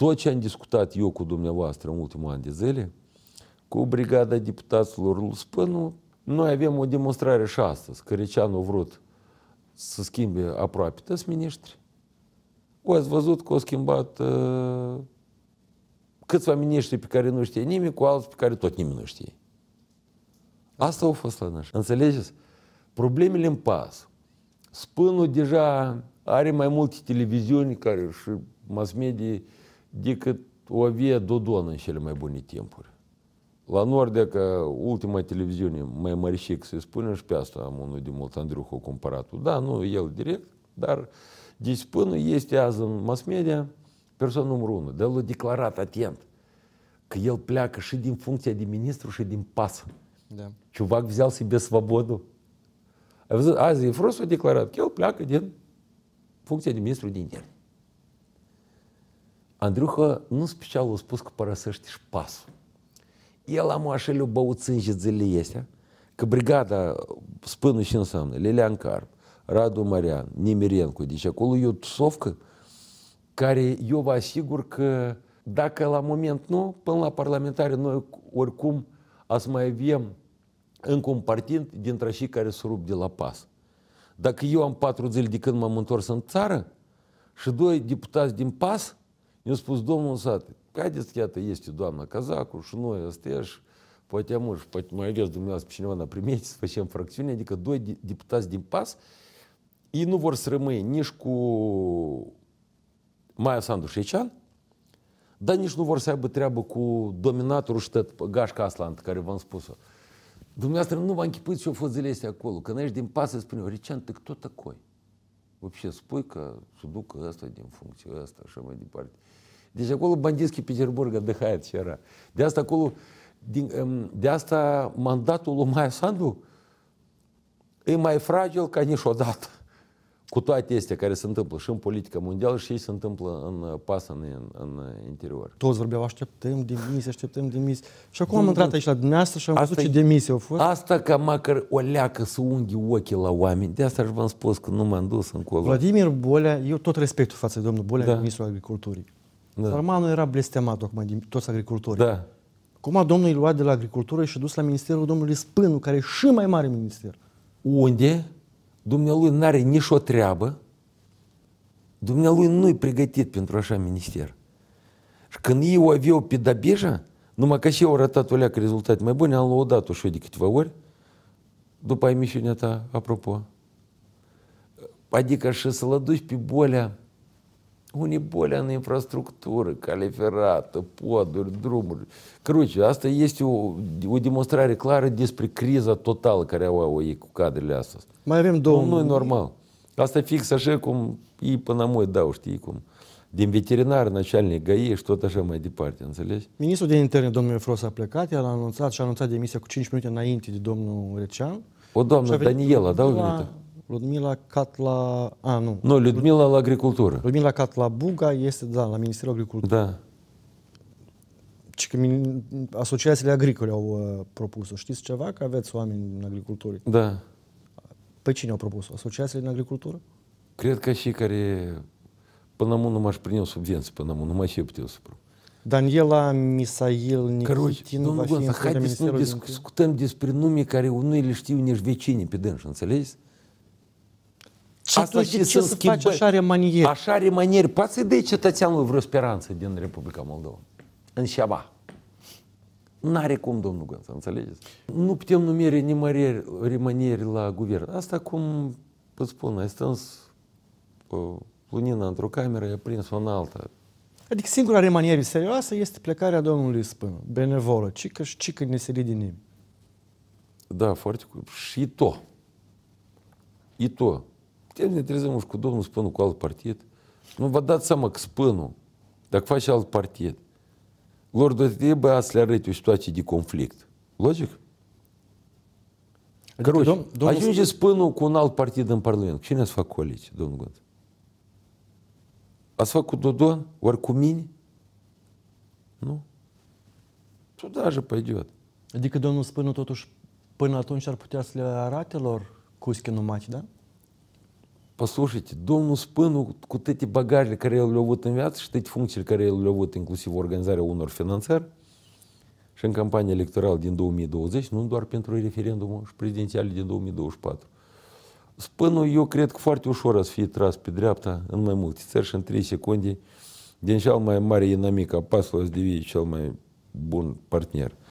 Tot ce am discutat eu cu dumneavoastră în ultimul an de zile, cu brigada deputaților Spânu, noi avem o demonstrare și astăzi, că Receanu a vrut să schimbe aproape toți miniștri. O ați văzut că au schimbat uh, câțiva miniștri pe care nu știe nimeni, cu alții pe care tot nimeni nu știe. Asta a fost la noi. Înțelegeți? Problemele în pas. Spânul deja are mai multe televiziuni care și mass media decât o vie Dodon în cele mai bune timpuri. La Nordea, că ultima televiziune, mai mărșic să-i spunem și pe asta am unul de mult, Andriu a cumpărat Da, nu el direct, dar deci până este azi în mass media persoana numărul unu. Dar el a declarat atent că el pleacă și din funcția de ministru și din pas. Da. Ciuvac взял să свободу. Ai Azi e frumos a declarat că el pleacă din funcția de ministru din interne. Andriuha nu special a spus că părăsește și pasul. El am așa le băut sânge zile este, că brigada spână și înseamnă, Lilian Carp, Radu Marian, Nimirencu, deci acolo e o sovcă care eu vă asigur că dacă la moment nu, până la parlamentare, noi oricum o să mai avem încă un partid dintre și care se rup de la pas. Dacă eu am patru zile de când m-am întors în țară și doi deputați din pas – eu spus domnul sat, haideți iată, este doamna Cazacu, și noi ăstea și poate am și poate mai ales dumneavoastră pe cineva la primete să facem fracțiune, adică doi deputați din PAS, ei nu vor să rămâie nici cu Maia Sandu Șecean, dar nici nu vor să aibă treabă cu dominatorul ștăt, Gașca Aslant, care v-am spus-o. Dumneavoastră nu vă închipuiți ce au fost zilele astea acolo, când ești din pasă, spune, Речан, ты кто такой? Vorbim, spui că suducă ăsta din funcție, ăsta, așa mai departe. Deci acolo banditski Peterburg adăhaie și era. De asta acolo, din, de asta mandatul lui Maia Sandu e mai fragil ca niciodată cu toate astea care se întâmplă și în politica mondială și ei se întâmplă în uh, pasă în, în interior. Toți vorbeau, așteptăm demisii, așteptăm demisii. Și acum am intrat aici la dumneavoastră și am văzut ce demisie au fost. Asta ca măcar o leacă să unghi ochii la oameni. De asta v-am spus că nu m-am dus încolo. Vladimir Bolea, eu tot respectul față de domnul Bolea, da. ministrul agriculturii. Da. nu era blestemat acum din toți agricultorii. Da. a domnul i luat de la agricultură și l-a dus la ministerul domnului Spânu, care e și mai mare minister. Unde? dumnealui n-are nici o treabă, dumnealui nu-i pregătit pentru așa minister. Și când ei o aveau pe dabejă, numai că și au ratat o leacă rezultate mai bune, am lăudat-o și de câteva ori, după emisiunea ta, apropo. Adică și să-l aduci pe bolea unii boli în infrastructură, cale ferată, poduri, drumuri. Cruce, asta este o, o demonstrare clară despre criza totală care au, au ei cu cadrele astea. Mai avem două... Nu, nu e normal. Asta fix așa cum ei până moi dau, știi cum. Din veterinar, начальник ГАИ și tot așa mai departe, înțelegi? Ministrul de interne, domnul Efros, a plecat, el a anunțat și a anunțat demisia cu 5 minute înainte de domnul Recean. O doamnă Daniela, da, o minută. Ludmila Catla... A, nu. Nu, Ludmila la agricultură. Ludmila Catla Buga este, da, la Ministerul Agriculturii. Da. Și că asociațiile agricole au uh, propus-o. Știți ceva? Că aveți oameni în agricultură. Da. Pe cine au propus-o? Asociațiile în agricultură? Cred că și care... Până mă nu m-aș prinde subvenții, până mă mult, numai și eu să propun. Daniela Misail Nikitin va fi în haideți să nu discutăm despre nume care nu le știu nici vecinii pe dânși, înțelegeți? Și Asta și de ce să faci așa remanieri? Așa remanieri. Poate să-i dai cetățeanului vreo speranță din Republica Moldova. În șaba. N-are cum, domnul Gânță, înțelegeți? Nu putem numi remanieri, remanieri la guvern. Asta cum, vă spun, ai stâns lunina într-o cameră, i-a prins-o în alta. Adică singura remaniere serioasă este plecarea domnului Spân, benevolă, cică și cică neseri din nim. Da, foarte cu... Și to. И то, putem ne trezăm și cu domnul Spănu, cu alt partid. Nu vă dați seama că Spănu, dacă face alt partid, lor trebuie să le arăte o situație de conflict. Logic? Adică Căruși, domn, domnul... ajunge Spănu cu un alt partid în Parlament. Cine ați fac coaliție, domnul Gonț? Ați fac cu Dodon? Ori cu mine? Nu? Туда же пойдет. Adică domnul Spânu totuși până atunci ar putea să le arate lor Cuschinu maci, da? Послушайте, domnul Spânu, cu toate bagajele care el le-a avut în viață și toate funcțiile care el le-a avut, inclusiv organizarea unor finanțări, și în campania electorală din 2020, nu doar pentru referendumul și prezidențiale din 2024. Spânul, eu cred că foarte ușor să fie tras pe dreapta în mai multe țări și în 3 secunde din cel mai mare inamic a pasului să devii cel mai bun partener.